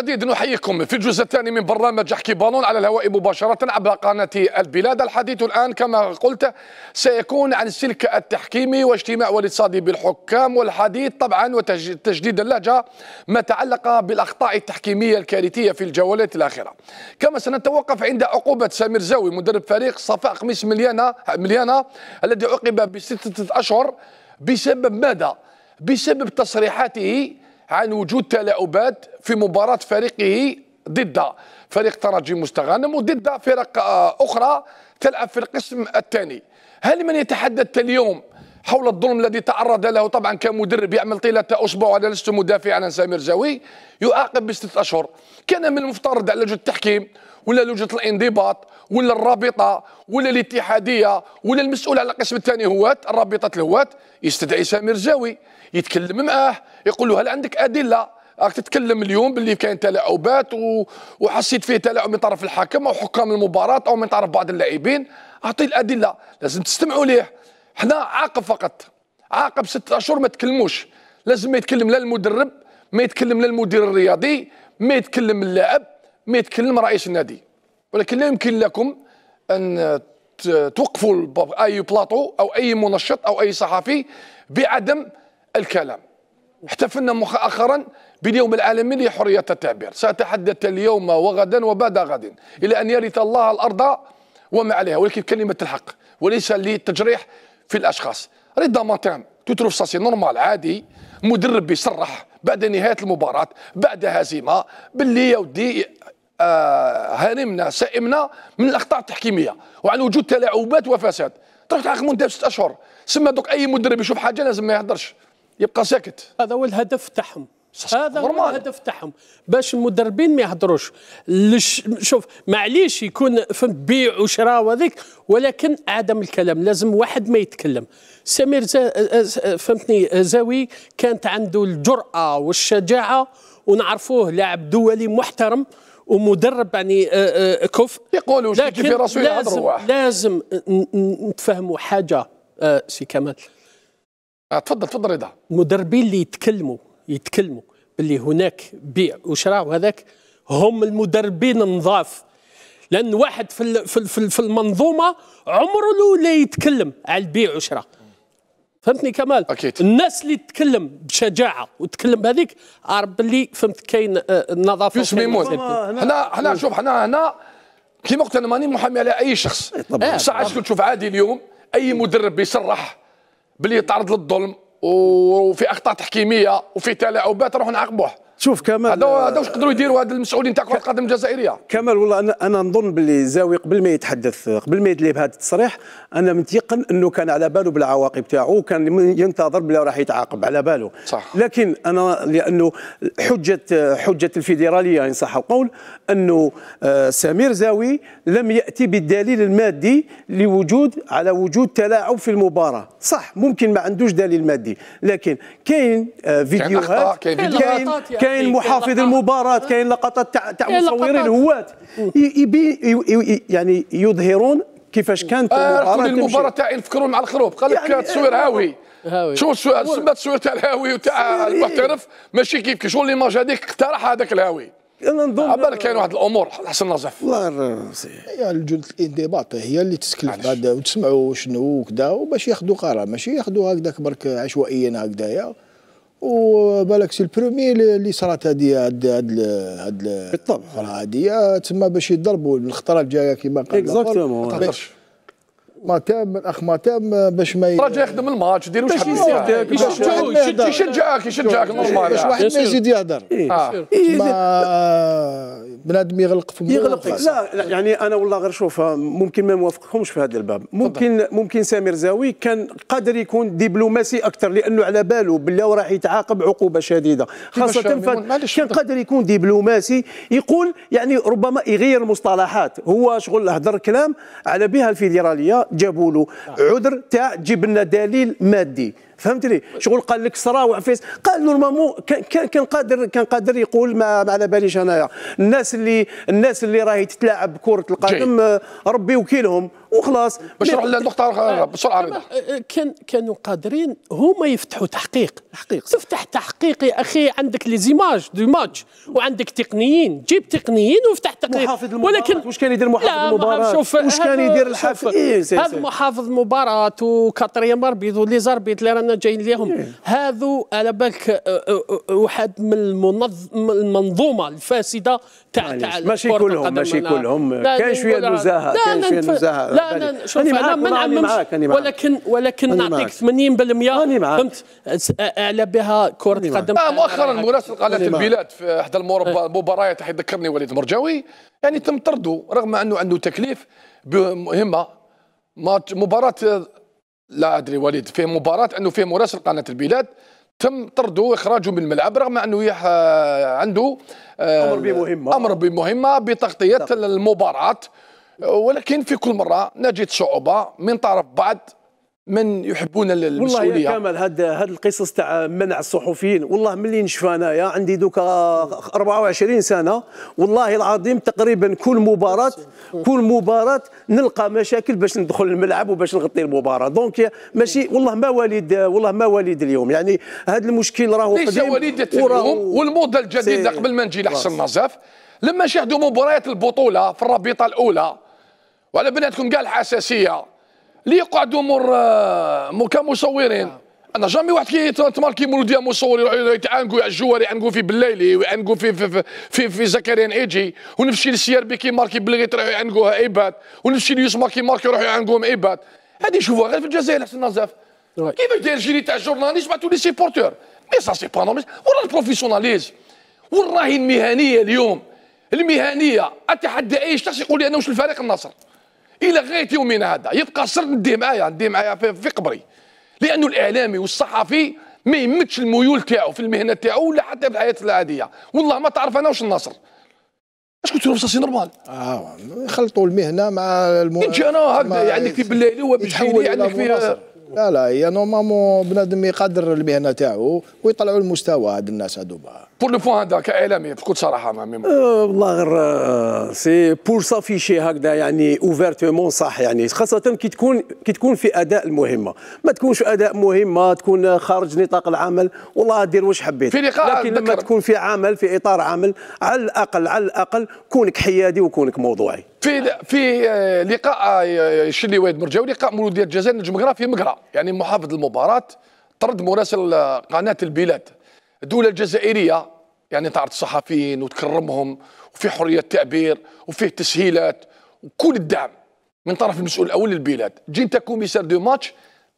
جديد نحييكم في الجزء الثاني من برنامج احكي بالون على الهواء مباشره عبر قناه البلاد الحديث الان كما قلت سيكون عن السلك التحكيمي واجتماع والاتصال بالحكام والحديث طبعا وتجديد اللهجه ما تعلق بالاخطاء التحكيميه الكارثيه في الجولات الاخيره كما سنتوقف عند عقوبه سامر زاوي مدرب فريق صفاء قميص مليانه مليانه الذي عوقب بسته اشهر بسبب ماذا بسبب تصريحاته عن وجود تلاعبات في مباراة فريقه ضد فريق ترجي مستغانم وضد فرق آه، أخرى تلعب في القسم الثاني هل من يتحدث اليوم حول الظلم الذي تعرض له طبعا كمدرب يعمل طيلة أسبوع على لست مدافع عن سامير زاوي يعاقب بستة أشهر كان من المفترض على لجنة التحكيم ولا لجنه الانضباط ولا الرابطه ولا الاتحاديه ولا المسؤول على القسم الثاني هوات الرابطه الهوات يستدعي سامر رجاوي يتكلم معاه يقول له هل عندك ادله راك تتكلم اليوم باللي كاين تلاعبات وحسيت فيه تلاعب من طرف الحاكم او حكام المباراه او من طرف بعض اللاعبين اعطي الادله لازم تستمعوا ليه حنا عاقب فقط عاقب ست اشهر ما تكلموش لازم ما يتكلم لا المدرب ما يتكلم لا المدير الرياضي ما يتكلم اللاعب ما يتكلم رئيس النادي ولكن لا يمكن لكم ان توقفوا اي بلاطو او اي منشط او اي صحفي بعدم الكلام احتفلنا مؤخرا باليوم العالمي لحريه التعبير ساتحدث اليوم وغدا وبعد غد الى ان يرث الله الارض وما عليها ولكن كلمه الحق وليس للتجريح في الاشخاص رضا ماتام تترف ساسي نورمال عادي مدرب بيصرح بعد نهايه المباراه بعد هزيمه باللي يا ودي هرمنا آه، سئمنا من الاخطاء التحكيميه وعن وجود تلاعبات وفساد تروح تعاقب منتدب ست اشهر سما دوك اي مدرب يشوف حاجه لازم ما يهدرش يبقى ساكت هذا هو الهدف تاعهم هذا هو الهدف تاعهم باش المدربين ما يهدروش لش... شوف معليش يكون فهمت بيع وشراء وذيك ولكن عدم الكلام لازم واحد ما يتكلم سمير زا... آه، آه، فهمتني زاوي كانت عنده الجرأه والشجاعه ونعرفوه لاعب دولي محترم ومدرب يعني آه، آه، كف يقولوا وش في راسه لازم لازم نتفهموا حاجه آه، سي كمال تفضل تفضل رضا المدربين اللي يتكلموا يتكلموا باللي هناك بيع وشراء وهذاك هم المدربين النظاف لان واحد في في في المنظومه عمره لا يتكلم على البيع والشراء فهمتني كمال أكيد. الناس اللي تتكلم بشجاعه وتتكلم بهذيك عارف اللي فهمت كاين النظافه آه، فيش ميمون حنا حنا شوف حنا هنا كيما قلت انا ماني محامي على اي شخص بصح آه. كنت تشوف عادي اليوم اي مدرب بيصرح باللي تعرض للظلم وفي اخطاء تحكيميه وفي تلاعبات روح نعاقبوه شوف كمال هذا هذا واش يقدروا يديروا هاد المسؤولين تاع كره القدم الجزائريه كمال والله انا انا نظن باللي زاوي قبل ما يتحدث قبل ما يدلي بهذا التصريح انا متيقن انه كان على باله بالعواقب تاعو وكان ينتظر بلا راح يتعاقب على باله صح. لكن انا لانه حجه حجه الفيدراليه ان صح القول انه آه، سمير زاوي لم ياتي بالدليل المادي لوجود على وجود تلاعب في المباراه صح ممكن ما عندوش دليل مادي لكن كاين آه، فيديوهات كاين كاين محافظ المباراه كاين لقطات تاع تاع مصورين هواة يعني يظهرون كيفاش كانت آه، المباراه المباراه تاعي نفكروا مع الخروب قال لك يعني تصوير هاوي هاوي شو سمات التصوير تاع الهاوي وتاع إيه. المحترف ماشي كيف كيف اللي ماج هذيك اقترح هذاك الهاوي انا نظن عبالك كاين واحد الامور حسن نزف والله هي الجلد الانضباط هي اللي تسكلف بعد وتسمعوا شنو وكذا وباش ياخذوا قرار ماشي ياخذوا هكذاك برك عشوائيا هكذايا وبالك سي البرومي اللي صرات هذه هاد هاد هاد بالطبع هذه آه، تما باش يضربوا الخطره الجايه كيما قال اكزاكتومون ما تام الاخ ما تام باش ما راجع يخدم الماتش ديروا باش يشجعك يشجعك نورمال باش واحد ما يزيد يهدر آه. إيه. بنادم يغلق في يغلق لا, لا يعني انا والله غير شوف ممكن ما نوافقهمش في هذا الباب ممكن طبعا. ممكن سامر زاوي كان قادر يكون دبلوماسي اكثر لانه على باله بالله راح يتعاقب عقوبه شديده خاصه كان قادر يكون دبلوماسي يقول يعني ربما يغير المصطلحات هو شغل هضر كلام على بها الفيدراليه جابوا له آه. عذر تاع جيب لنا دليل مادي فهمتني شغل قال لك صرا وعفيس قال نورمالمون كان قادر كان قادر يقول ما, ما على باليش انايا الناس اللي الناس اللي راهي تتلاعب بكره القدم ربي وكيلهم وخلاص باش نروح للنقطه آه، بسرعه آه، آه، كان كانوا قادرين هما يفتحوا تحقيق تحقيق تفتح تحقيق يا اخي عندك لي زيماج دو ماتش وعندك تقنيين جيب تقنيين وفتح تقنيين محافظ ولكن واش كان يدير محافظ المباراه واش كان يدير الحافظ إيه هذا محافظ المباراه وكاتريام اربيض ولي زاربيت اللي رانا جايين ليهم إيه. هذو على بالك واحد من المنظم المنظومه الفاسده تاع تاع ماشي كلهم ماشي كلهم كاين شويه نزاهه كاين شويه نزاهه لا انا شوف انا ما نعممش ولكن ولكن نعطيك 80% فهمت اعلى بها كره قدم مؤخرا مراسل قناه البلاد في احدى المباريات أه. يذكرني وليد المرجاوي يعني تم طرده رغم انه عنده تكليف مهمه مباراه لا ادري وليد في مباراه انه فيه مراسل قناه البلاد تم طرده واخراجه من الملعب رغم انه يح... عنده آه، امر بمهمه امر بمهمه بتغطيه المباراه ولكن في كل مره نجد صعوبه من طرف بعض من يحبون المسؤوليه والله يا كمال هاد هاد القصص تاع منع الصحفيين والله ملي نشفى انايا عندي دوكا 24 سنه والله العظيم تقريبا كل مباراه كل مباراه نلقى مشاكل باش ندخل الملعب وباش نغطي المباراه دونك ماشي والله ما وليد والله ما وليد اليوم يعني هذا المشكل راهو قديم ليس وليدة اليوم والموضه الجديده قبل ما نجي لحسن نزاف لما شاهدوا مباريات البطوله في الرابطه الاولى وعلى بناتكم كاع الحساسيه اللي يقعدوا مور آه، كمصورين انا جامي واحد كي تماركي ديال مصور يروحوا يتعانقوا على الجواري يعانقوا فيه بالليلي ويعانقوا فيه في في, في زكريا ايجي ونفس الشيء بي كي ماركي بلغي تروح يعانقوها ايباد ونفس الشيء اليوس ماركي ماركي يروحوا يعانقوهم ايباد هذه شوفوها غير في الجزائر حسن نزاف كيفاش داير جيري تاع جورناليست مع تولي سيبورتور مي سا سي با نورمال ولا البروفيسيوناليز والراهي المهنيه اليوم المهنيه اتحدى اي شخص يقول لي انا واش الفريق النصر الى غايه يومنا هذا يبقى سر نديه معايا نديه معايا في قبري لانه الاعلامي والصحفي ما يمتش الميول تاعو في المهنه تاعو ولا حتى في الحياه العاديه والله ما تعرف انا واش النصر اش كنت سي نورمال اه يخلطوا المهنه مع المو... انت انا هكذا يعني عندك في بالليلي وبالجيلي عندك في لا لا هي نورمالمون بنادم يقدر المهنه تاعو ويطلعوا المستوى هاد الناس هذوما بور لو بوان هذا كاعلامي بكل صراحه ما ميمو والله غير سي بور سافيشي هكذا يعني اوفيرتومون صح يعني خاصه كي تكون كي تكون في اداء المهمه ما تكونش اداء مهمه تكون خارج نطاق العمل والله دير واش حبيت في لقاء لكن لما تكون في عمل في اطار عمل على الاقل على الاقل كونك حيادي وكونك موضوعي في في لقاء شلي ويد مرجاوي لقاء مولوديه الجزائر نجم مقرا في مقرا يعني محافظ المباراه طرد مراسل قناه البلاد الدوله الجزائريه يعني تعرض الصحفيين وتكرمهم وفي حريه تعبير وفيه تسهيلات وكل الدعم من طرف المسؤول الاول للبلاد جيت كوميسار دو ماتش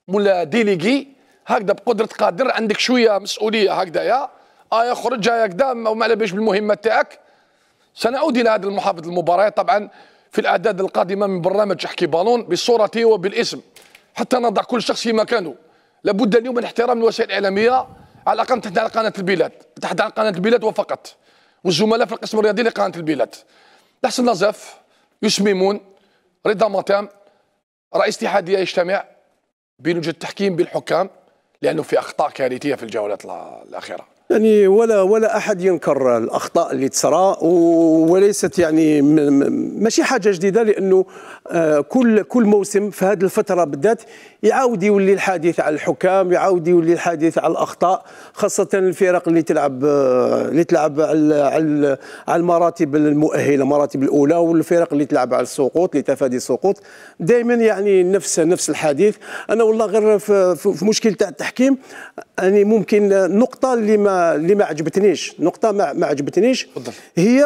ولا ديليغي هكذا بقدره قادر عندك شويه مسؤوليه هكذا يا اه يخرج هكذا آه، وما على باليش بالمهمه تاعك سنعود الى هذا المحافظ المباريات طبعا في الاعداد القادمه من برنامج احكي بالون بصورته وبالاسم حتى نضع كل شخص في مكانه لابد اليوم من احترام الوسائل الاعلاميه على الاقل تحت على قناه البلاد تحت على قناه البلاد وفقط والزملاء في القسم الرياضي لقناه البلاد تحسن نزاف يوسف رضا مطام رئيس اتحاديه يجتمع بين وجه التحكيم بالحكام لانه في اخطاء كارثيه في الجولات الاخيره يعني ولا ولا احد ينكر الاخطاء اللي تصرى وليست يعني ماشي حاجه جديده لانه آه، كل كل موسم في هذه الفتره بالذات يعاود يولي الحديث على الحكام يعاود يولي الحديث على الاخطاء خاصه الفرق اللي تلعب آه، اللي تلعب على على المراتب المؤهله المراتب الاولى والفرق اللي تلعب على السقوط لتفادي السقوط دائما يعني نفس نفس الحديث انا والله غير في, في مشكل تاع التحكيم يعني ممكن نقطه اللي ما اللي ما عجبتنيش نقطه ما, ما عجبتنيش هي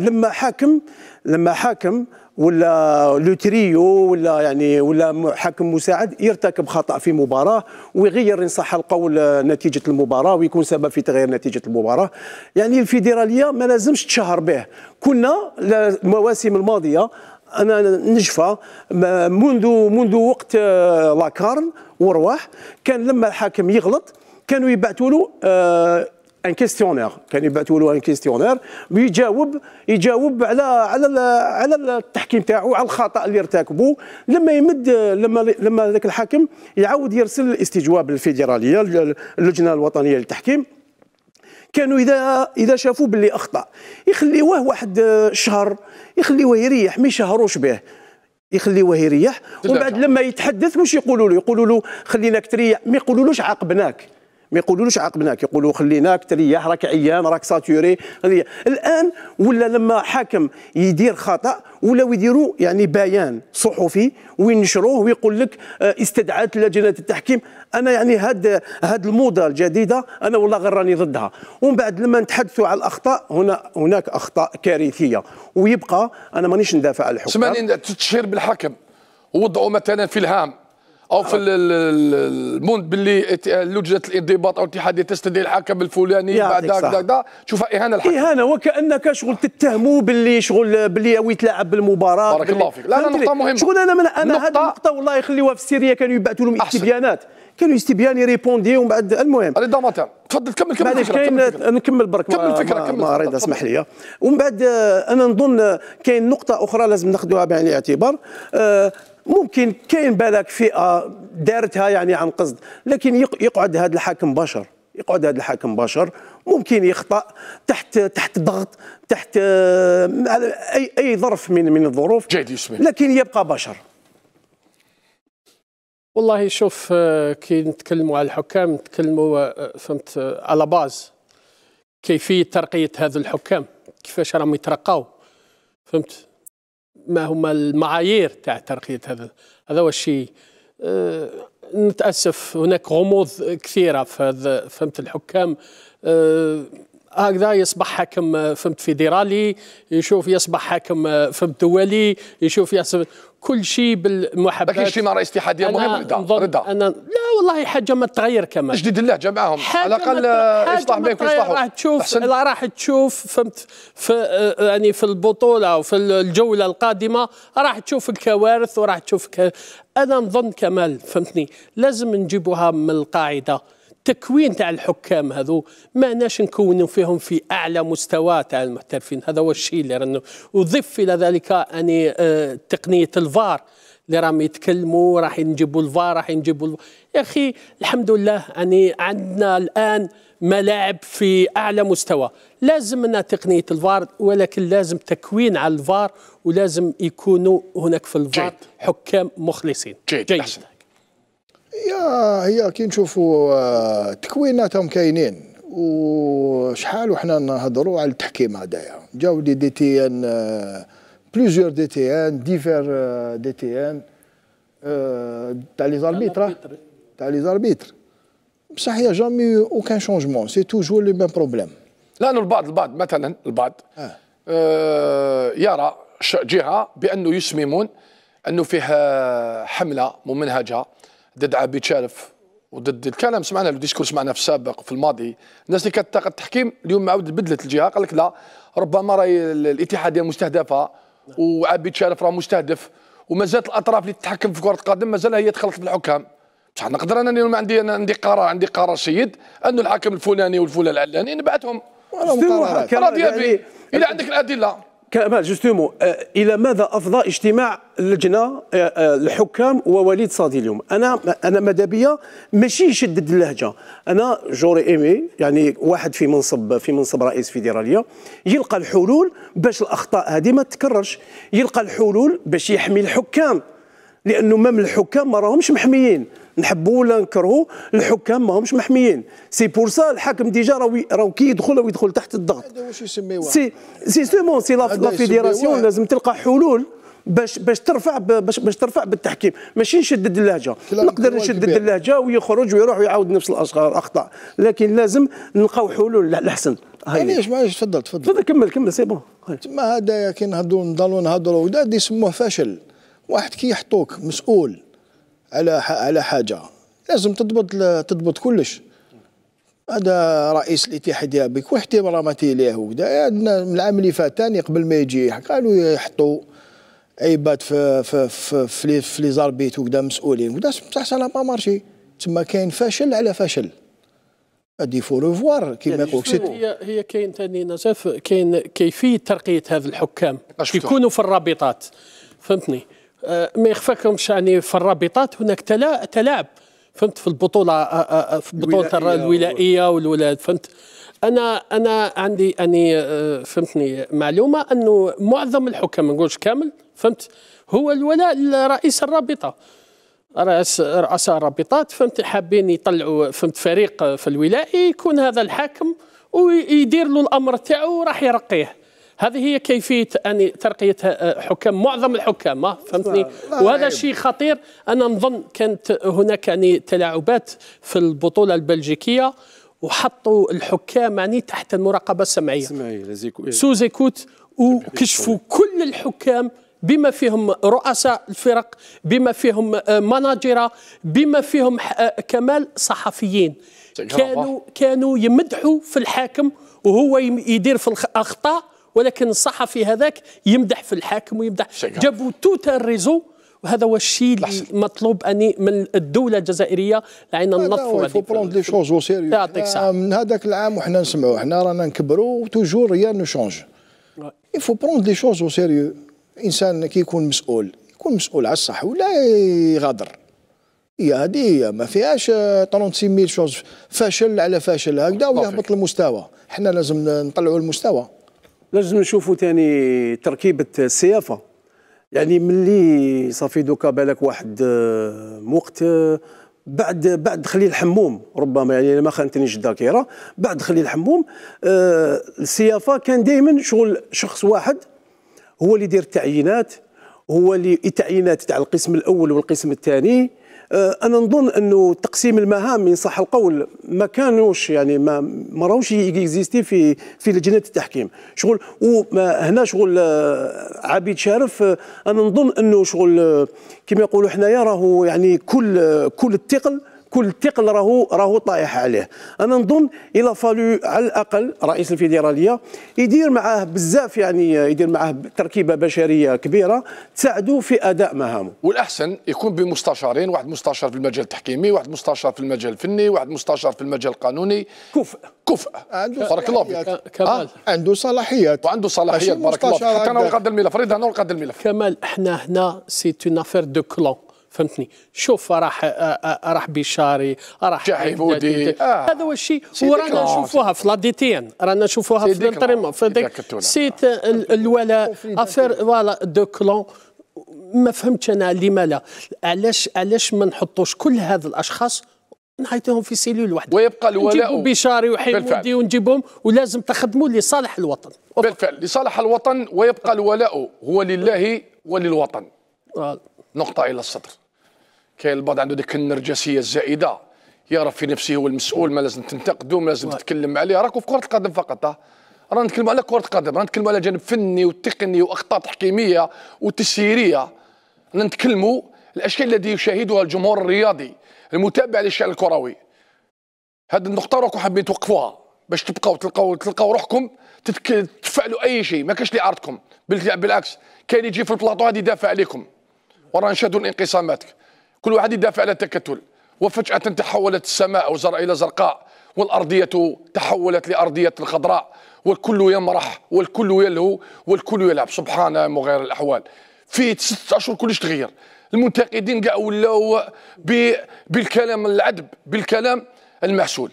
لما حاكم لما حاكم ولا لو تريو ولا يعني ولا حاكم مساعد يرتكب خطا في مباراه ويغير ان صح القول آه، نتيجه المباراه ويكون سبب في تغيير نتيجه المباراه يعني الفيدراليه ما لازمش تشهر به كنا المواسم الماضيه انا نجفى منذ منذ وقت آه، لاكارن ورواح كان لما الحاكم يغلط كانوا يبعثوا له ان آه، كيستيونير كانوا يبعثوا له ان كيستيونير ويجاوب يجاوب على على على التحكيم تاعو على الخطا اللي ارتكبه لما يمد لما لما ذاك الحاكم يعاود يرسل الاستجواب للفيدراليه اللجنه الوطنيه للتحكيم كانوا اذا اذا شافوا باللي اخطا يخليوه واحد آه، شهر يخليوه يريح ما يشهروش به يخليوه يريح ومن بعد لما يتحدث واش يقولوا له يقولوا له خليناك تريح ما يقولولوش عاقبناك ما يقولولوش عاقبناك يقولوا خليناك تريح راك عيان راك ساتوري الان ولا لما حاكم يدير خطا ولاو يديروا يعني بيان صحفي وينشروه ويقول لك آه، استدعت لجنه التحكيم انا يعني هاد هاد الموضه الجديده انا والله غراني ضدها ومن بعد لما نتحدثوا على الاخطاء هنا هناك اخطاء كارثيه ويبقى انا مانيش ندافع على الحكام سمعني تشير بالحكم وضعوا مثلا في الهام او في الموند باللي لجنه الانضباط او الاتحاديه تستدعي الحكم الفلاني بعد هكذا تشوفها اهانه الحكم اهانه وكانك شغل تتهموا باللي شغل باللي يتلاعب بالمباراه بارك الله فيك لا لا نقطه مهمه شغل انا من انا هذه النقطه والله يخليوها في السيريه كانوا يبعثوا لهم استبيانات كانوا يستبيان يريبوندي ومن بعد المهم علي دوماتير تفضل كمل كمل معليش كاين نكمل برك كمل الفكره كمل ما اريد اسمح لي ومن بعد آه، انا نظن كاين نقطه اخرى لازم ناخذوها بعين الاعتبار آه، ممكن كاين بالك فئه دارتها يعني عن قصد لكن يقعد هذا الحاكم بشر يقعد هذا الحاكم بشر ممكن يخطا تحت تحت ضغط تحت آه، اي اي ظرف من من الظروف جيد لكن يبقى بشر والله شوف آه، كي نتكلموا على الحكام نتكلموا آه، فهمت على باز كيفيه ترقيه هذا الحكام كيفاش راهم يترقاو فهمت ما هما المعايير تاع ترقية هذا هذا هو الشيء أه، نتأسف هناك غموض كثيرة في هذا فهمت الحكام أه، هكذا يصبح حاكم آه، فهمت فيدرالي يشوف يصبح حاكم آه، فهمت دولي يشوف يصبح كل شيء بالمحبات لكن اجتماع رئيس اتحاديه مهم رضا رضا انا لا والله حاجه ما تغير كمان جديد الله جمعهم على الاقل اصلاح ما يكون آه، يصلحوا راح تشوف راح تشوف فهمت في يعني في البطوله وفي الجوله القادمه راح تشوف الكوارث وراح تشوف انا نظن كمال فهمتني لازم نجيبوها من القاعده التكوين تاع الحكام هذو ما ناش نكونوا فيهم في اعلى مستوى تاع المحترفين هذا هو الشيء اللي رانا وضف الى ذلك اني آه تقنيه الفار اللي راهم يتكلموا راح نجيبوا الفار راح نجيبوا الفار. يا اخي الحمد لله يعني عندنا الان ملاعب في اعلى مستوى لازمنا تقنيه الفار ولكن لازم تكوين على الفار ولازم يكونوا هناك في الفار جيد. حكام مخلصين جيد, جيد. جيد. هي كي نشوفوا آه، تكويناتهم كاينين وشحال وحنا نهضروا على التحكيم هذايا جاو دي دي تي ان بليزيور آه، دي تي ان ديفير آه، دي تي ان تاع لي زاربيتر تاع لي زاربيتر بصح هي جامي اوكان شونجمون سي توجور لي ميم بروبليم لانه البعض البعض مثلا البعض آه. يرى جهه بانه يسممون انه فيها حمله ممنهجه ضد عبي شارف وضد الكلام سمعنا لو ديسكور سمعنا في السابق في الماضي الناس اللي كانت تاخذ التحكيم اليوم عاود بدلت الجهه قال لك لا ربما راهي الاتحاديه مستهدفه نعم. وعبي شارف راه مستهدف وما زالت الاطراف اللي تتحكم في كره القدم ما زال هي تخلط في الحكام بصح نقدر انا اليوم عندي أنا عندي قرار عندي قرار سيد انه الحاكم الفلاني والفلان العلاني نبعثهم راضي به يعني اذا عندك الادله كمال جوستومون آه، الى ماذا افضى اجتماع اللجنه آه، آه، الحكام ووليد صادي اليوم انا انا مدابيه ماشي شدد اللهجه انا جوري ايمي يعني واحد في منصب في منصب رئيس فيدراليه يلقى الحلول باش الاخطاء هذه ما تكررش يلقى الحلول باش يحمي الحكام لانه مام الحكام ما راهمش محميين نحبوا ولا نكرهوا الحكام ماهمش محميين سي بور سا الحاكم ديجا راهو راهو كي يدخل راهو يدخل تحت الضغط هذا واش يسميوه سي سي سيمون سي لا فيديراسيون لازم تلقى حلول باش باش ترفع باش باش ترفع بالتحكيم ماشي نشدد اللهجه نقدر نشدد يعني. اللهجه ويخرج ويروح ويعاود نفس الاخطاء لكن لازم نلقاو حلول الاحسن معليش يعني معليش تفضل تفضل تفضل كمل كمل سي بون تما هذايا كي نهضروا نضلوا نهضروا هذا يسموه فشل واحد كي يحطوك مسؤول على على حاجه لازم تضبط تضبط كلش هذا رئيس الاتحاد بك واحتراماتي ليه وكذا العام اللي فات ثاني قبل ما يجي قالوا يحطوا عيبات في في في في, في لي زاربيت وكذا مسؤولين وكذا بصح سا ما مارشي تما كاين فاشل على فاشل هادي فو ريفوار كيما يعني يقولك هي هي كاين ثاني نزاف كاين كيفيه ترقيه هذا الحكام يكونوا في الرابطات فهمتني ما يخفاكمش يعني في الرابطات هناك تلاعب فهمت في البطوله في البطوله الولائيه والولاد فهمت انا انا عندي اني يعني، فهمتني معلومه انه معظم الحكام ما نقولش كامل فهمت هو الولاء لرئيس الرابطه رئيس رؤساء الرابطات فهمت حابين يطلعوا فهمت فريق في الولائي يكون هذا الحاكم ويدير له الامر تاعو راح يرقيه هذه هي كيفيه ان ترقيه آه، حكام معظم الحكام ما آه، فهمتني وهذا شيء خطير انا نظن كانت هناك يعني تلاعبات في البطوله البلجيكيه وحطوا الحكام يعني تحت المراقبه السمعيه إيه. سوزيكوت وكشفوا كل الحكام بما فيهم رؤساء الفرق بما فيهم آه، مناجرة بما فيهم كمال صحفيين كانوا كانوا يمدحوا في الحاكم وهو يدير في الاخطاء ولكن الصحفي هذاك يمدح في الحاكم ويمدح جابوا توت الريزو وهذا هو الشيء المطلوب اني من الدوله الجزائريه لعين هذه الفكره. بروند لي شوز او سيريو يعطيك صح من نعم، هذاك العام وحنا نسمعوا حنا رانا نكبروا وتوجور ريان نو شونج فو بروند لي شوز او سيريو الانسان كي يكون مسؤول يكون مسؤول على الصح ولا يغادر هي هذه ما فيهاش ميل شوز فاشل على فاشل هكذا ويهبط المستوى حنا لازم نطلعوا المستوى لازم نشوفوا ثاني تركيبه السيافه يعني ملي صافي دوكا بالك واحد آه، وقت آه، بعد بعد خليل حموم ربما يعني ما خانتنيش الذاكره بعد خليل حموم آه، السيافه كان دائما شغل شخص واحد هو اللي يدير التعيينات هو اللي التعيينات تاع القسم الاول والقسم الثاني آه، انا نظن انه تقسيم المهام ان صح القول ما كانوش يعني ما ما راهوش اكزيستي في في لجنه التحكيم شغل وهنا شغل آه، عبيد شارف آه، انا نظن انه شغل كما يقولوا حنايا راهو يعني كل كل الثقل كل ثقل راهو راهو طايح عليه انا نظن الى فالو على الاقل رئيس الفيدراليه يدير معاه بزاف يعني يدير معاه تركيبه بشريه كبيره تساعده في اداء مهامه والاحسن يكون بمستشارين واحد مستشار في المجال التحكيمي واحد مستشار في المجال الفني واحد مستشار في المجال القانوني كفء كفء عنده بارك الله فيك آه؟ عنده صلاحيات وعنده صلاحيات بارك الله فيك حتى انا نقاد الملف ريد انا نقاد الملف كمال احنا هنا سي اون افير دو كلون فهمتني شوف راح آه، آه، راح بشاري راح جحيفودي آه. هذا هو الشيء ورانا نشوفوها في لا دي تي ان رانا نشوفوها في الانتريمون في ديك سيت الولاء افير فوالا دو كلون ما فهمتش انا لماذا علاش علاش ما نحطوش كل هذ الاشخاص نحيطوهم في سيلول واحده ويبقى الولاء نجيبو بشاري وحيمودي ونجيبهم ولازم تخدموا لصالح الوطن بالفعل لصالح الوطن ويبقى الولاء هو لله وللوطن آه. نقطه الى السطر كاين البعض عنده ديك النرجسيه الزائده يعرف في نفسه هو المسؤول ما لازم تنتقده ما لازم تتكلم عليه راكو في كره القدم فقط رانا نتكلموا على كره القدم رانا نتكلموا على جانب فني وتقني واخطاء تحكيميه وتسييريه رانا نتكلموا الاشكال التي يشاهدها الجمهور الرياضي المتابع للشان الكروي هذه النقطه راكو حابين توقفوها باش تبقاو تلقاو تلقاو روحكم تتك... تفعلوا اي شيء ما كاش اللي يعارضكم بالعكس كاين يجي في البلاطو هذه يدافع عليكم ورانا نشهدوا الانقسامات كل واحد يدافع على التكتل وفجأة تحولت السماء زرع إلى زرقاء والأرضية تحولت لأرضية الخضراء والكل يمرح والكل يلهو والكل يلعب سبحان مغير الأحوال في ست أشهر كلش تغير المنتقدين كاع ولاو بالكلام العذب بالكلام المحسول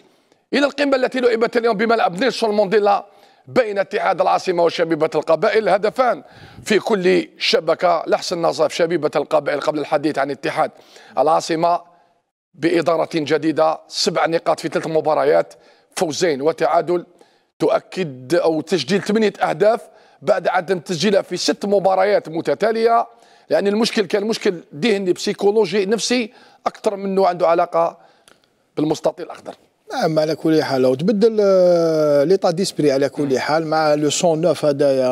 الى القمه التي لعبت اليوم بملعب نيلسون مانديلا بين اتحاد العاصمة وشبيبة القبائل هدفان في كل شبكة لحسن نصف شبيبة القبائل قبل الحديث عن اتحاد العاصمة بإدارة جديدة سبع نقاط في ثلاث مباريات فوزين وتعادل تؤكد أو تسجيل ثمانية أهداف بعد عدم تسجيلها في ست مباريات متتالية لأن المشكل كان مشكل ذهني بسيكولوجي نفسي أكثر منه عنده علاقة بالمستطيل الأخضر نعم على كل حال لو تبدل ليطا ديسبري على كل حال مع لو 109 هذايا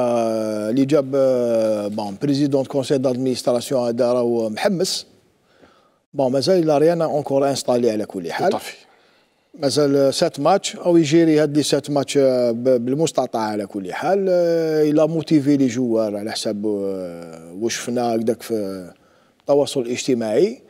اللي جاب بون بريزيدون كونسي دادمينستراسيون هذا راهو محمس بون مازال لا ريان اونكور انستالي على كل حال مازال سات ماتش او يجيري هاد لي سات ماتش بالمستطاع على كل حال الى موتيفي لي جوار على حساب آه، وشفنا هكذاك في التواصل الاجتماعي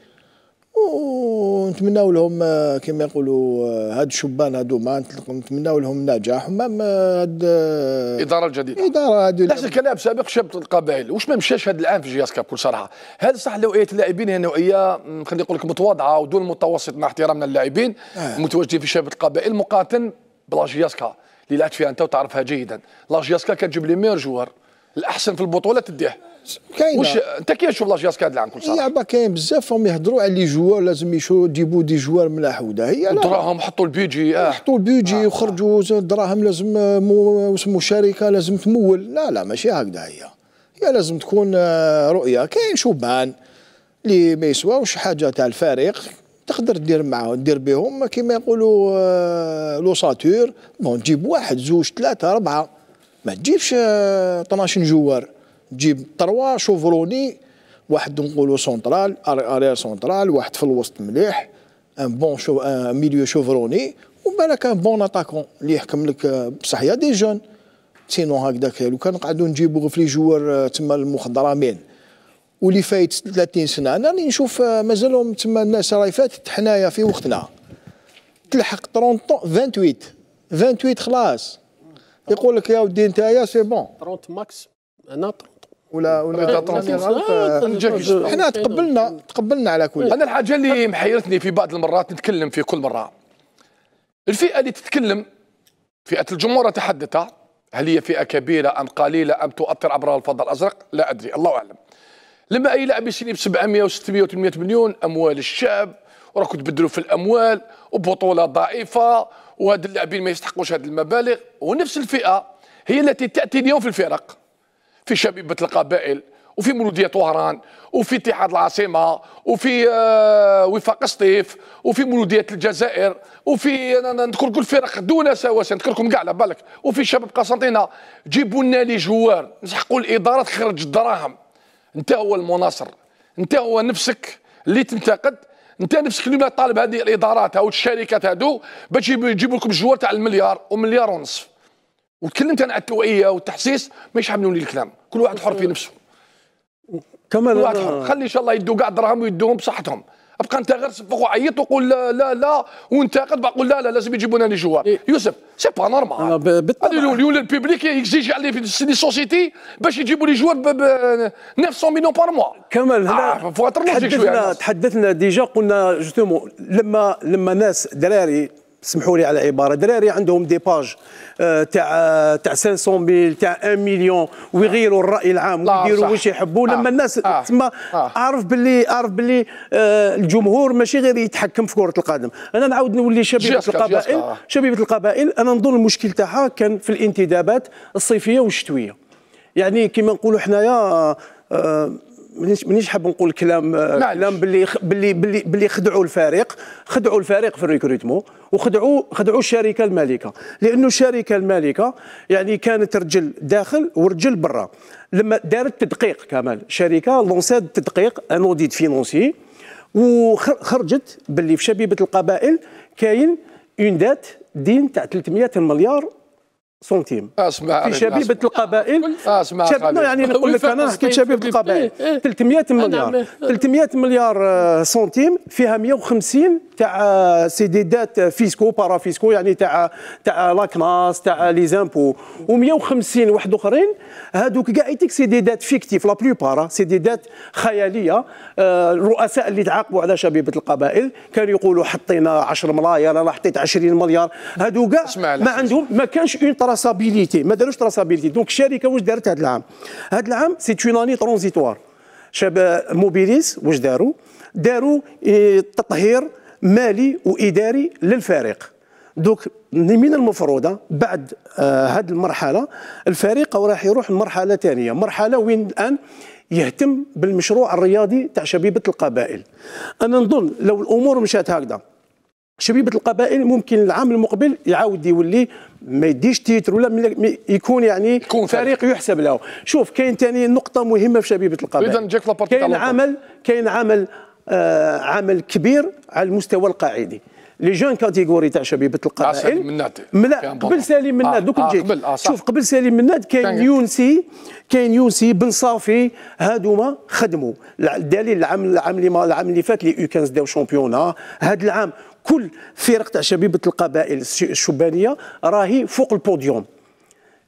ونتمناو لهم آه، كما يقولوا آه، هاد الشبان هادو ما نتمناو لهم نجاح وما آه، هاد الاداره الجديده الاداره هادو نفس الكلام سابق شابط القبائل واش ما مشاش هذا العام في جياسكا بكل صراحه هل صح نوعيه اللاعبين هي نوعيه خلينا نقول لك متواضعه ودون متوسط مع احترامنا للاعبين آه. متواجدين في شابط القبائل مقارنه بلا جياسكا اللي لعبت فيها انت وتعرفها جيدا لا جياسكا كتجيب لي ميور جوار الاحسن في البطوله تديه كاين واش انت كي تشوف لاجياس كادله العام كل صراحه اللعبه كاين بزاف هم يهضروا على لي جوار لازم يجيبوا دي جوار ملاح حوده هي دراهم حطوا البيجي اه حطوا البيجي آه. وخرجوا الدراهم لازم آه، اسمه شركه لازم تمول لا لا ماشي هكذا هي هي لازم تكون آه، رؤيه كاين شبان اللي ما يسواوش حاجه تاع الفريق تقدر دير معاهم دير بهم كيما يقولوا آه، لوساتور بون تجيب واحد زوج ثلاثه اربعه ما تجيبش 12 جوار جيب تروا شوفروني واحد نقولوا سونترال اريير سونترال واحد في الوسط مليح ان بون شو ان ميليو شوفروني وبالك ان بون اتاكون اللي يحكم لك آه، بصح يا دي جون سينو هكذاك لو كان نقعدوا نجيبوا في لي جوار آه، تما المخضرمين واللي فايت 30 سنه انا راني نشوف آه، مازالهم تما الناس راهي فاتت حنايا في وقتنا تلحق 30 28 28 خلاص يقول لك يا ودي نتايا سي بون 30 ماكس انا 30 ولا ولا آه، حنا تقبلنا تقبلنا على كل انا الحاجه اللي محيرتني في بعض المرات نتكلم في كل مره الفئه اللي تتكلم فئه الجمهور تحدث هل هي فئه كبيره ام قليله ام تؤثر عبر الفضاء الازرق لا ادري الله اعلم لما اي لاعب يشري ب 700 و 600 و 800 مليون اموال الشعب وراكم تبدلوا في الاموال وبطوله ضعيفه وهاد اللاعبين ما يستحقوش هذه المبالغ ونفس الفئه هي التي تاتي اليوم في الفرق في شبيبة القبائل وفي مولودية طهران وفي اتحاد العاصمة وفي آه، وفاق سطيف وفي مولودية الجزائر وفي نذكر كل فرق دون سواسية نذكركم كاع على بالك وفي شباب قسنطينة جيبوا لنا لي جوار نسحقوا الإدارة تخرج الدراهم أنت هو المناصر أنت هو نفسك اللي تنتقد انت نفسك اللي طالب هذه الادارات او الشركات هذو باش يجيبوا لكم جوار تاع المليار ومليار ونصف وتكلمت عن التوعيه والتحسيس مش حملوني الكلام كل واحد حر في نفسه كما كل واحد حر خلي ان شاء الله يدوا كاع دراهم ويدوهم بصحتهم ابقى انت غير صفق وعيط وقول لا لا لا وانتقد بقول لا لا لازم يجيبونا لي جوار إيه. يوسف سي با نورمال بالطبع اليوم البيبليك يكزيجي في لي سوسيتي باش يجيبوا لي جوار ب 900 مليون بار موا كمال هنا آه تحدثنا تحدثنا ديجا قلنا جوستومون لما لما ناس دراري سمحوا لي على العباره دراري عندهم دي باج آه، تاع آه، تاع 500 ميل تاع 1 مليون ويغيروا الراي العام ويديروا واش يحبوا آه، لما الناس تسمى تما باللي عارف باللي الجمهور ماشي غير يتحكم في كره القدم انا نعاود نولي شبيبه القبائل آه. شبيبه القبائل انا نظن المشكل تاعها كان في الانتدابات الصيفيه والشتويه يعني كما نقولوا حنايا مانيش مانيش حاب نقول كلام آه، كلام باللي باللي باللي خدعوا الفريق خدعوا الفريق في الريكروتمون وخدعوا خدعوا الشركه المالكه لانه الشركه المالكه يعني كانت رجل داخل ورجل برا لما دارت تدقيق كمال الشركه لونسات تدقيق ان اوديت فينونسي وخرجت باللي في شبيبه القبائل كاين اون دات دين تاع 300 مليار سنتيم اسمع في شبيبه القبائل اسمع شب... يعني نقول لك انا حكيت شبيبه القبائل 300 مليار 300 مليار سنتيم آه، فيها 150 تاع آه، سيديدات آه، فيسكو بارا فيسكو يعني تاع تاع لاكناس تاع لي زامبو و150 واحد اخرين هذوك كاع ايتيك سيديدات فيكتيف لا بلوبار سيديدات خياليه الرؤساء اللي تعاقبوا على شبيبه القبائل كانوا يقولوا حطينا 10 ملايير انا حطيت 20 مليار هذو كاع ما عندهم ما كانش اون تراسابيليتي ما داروش تراسابيليتي دونك الشركه واش دارت هذا العام هذا العام سي اون اني ترانزيتوار شاب موبيليس واش داروا داروا تطهير مالي واداري للفريق دوك من المفروضه بعد آه، هذه آه المرحله الفريق راح يروح لمرحله ثانيه مرحله وين الان يهتم بالمشروع الرياضي تاع شبيبه القبائل انا نظن لو الامور مشات هكذا شبيبه القبائل ممكن العام المقبل يعاود يولي ما يديش تيتر ولا يكون يعني يكون فريق يحسب له شوف كاين ثاني نقطه مهمه في شبيبه القبائل اذا جاك كاين عمل كاين عمل آه عمل كبير على المستوى القاعدي لي جون كاتيغوري تاع شبيبه آه، القبائل لا قبل سليم مناد آه دوك آه، نجيك آه، شوف قبل سليم مناد كاين يونسي كاين يونسي بن صافي هادوما خدموا الدليل العام العام اللي العام اللي فات لي يو 15 داو شامبيونا هذا العام كل فرق تاع شبيبه القبائل الشبانيه راهي فوق البوديوم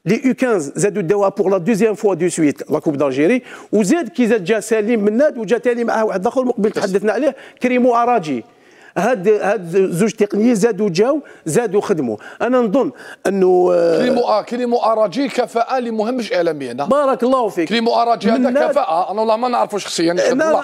لي يو 15 زادوا داوها بوغ لا دوزيام فوا دو سويت لا كوب دالجيري وزاد كي زاد جا سليم مناد وجا تاني معاه واحد اخر مقبل تحدثنا عليه كريمو اراجي هاد هاد زوج تقنيين زادوا جاو زادوا خدموا انا نظن انه كريمو آه كريمو آه، اراجي كفاءه اللي مهمش اعلاميا بارك الله فيك كريمو اراجي هذا كفاءه آه، انا والله ما نعرفه شخصيا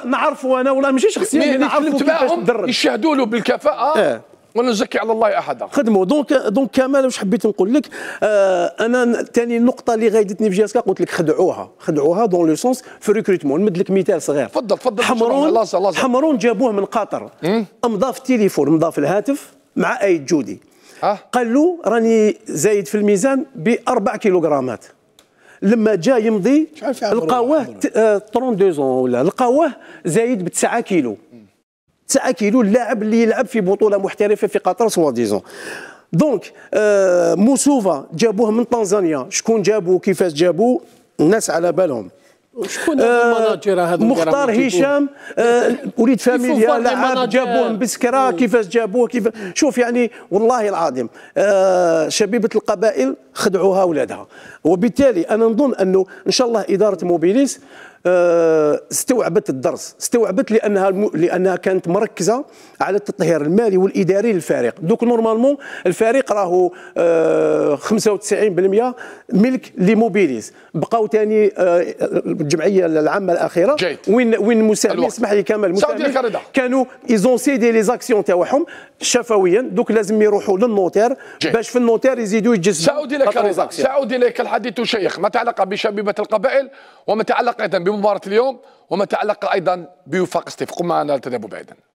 نعرفه انا والله ماشي شخصيا نعرفه كيفاش تدرب يشهدوا له بالكفاءه آه. ما نزكي على الله احدا خدموا دونك دونك كمال واش حبيت نقول لك آه انا ثاني نقطه اللي غايدتني في جيسكا قلت لك خدعوها خدعوها دون لو سونس في ريكروتمون نمد لك مثال صغير تفضل تفضل حمرون حمرون جابوه من قطر امضى في التليفون امضى في الهاتف مع ايد جودي أه؟ قال له راني زايد في الميزان باربع كيلوغرامات لما جا يمضي لقاوه 32 آه، زون ولا لقاوه زايد ب 9 كيلو تاكيلو اللاعب اللي يلعب في بطوله محترفه في قطر سوا ديزون دونك آه موسوفا جابوه من تنزانيا شكون جابوه كيفاش جابوه الناس على بالهم شكون آه مختار هشام آه وليد فاميليا لعاب جابوه بسكرا كيفاش جابوه كيف شوف يعني والله العظيم آه شبيبه القبائل خدعوها ولادها وبالتالي انا نظن انه ان شاء الله اداره موبيليس آه، استوعبت الدرس استوعبت لانها لانها كانت مركزه على التطهير المالي والاداري للفريق دوك نورمالمون الفريق راهو 95% آه، ملك لموبيليز بقاو ثاني آه، الجمعيه العامه الاخيره جيد. وين وين المساهم اسمح لي كمال المساهم كانوا ايزون سيدي لي زاكسيون تاعهم شفويا دوك لازم يروحوا للنوتير باش في النوتير يزيدوا يجسدوا ساعود اليك ساعود لك الحديث شيخ ما تعلق بشبيبه القبائل وما تعلق ايضا مباراة اليوم وما تعلق أيضا بوفاق ستيف قم معنا لتذهب بعيدا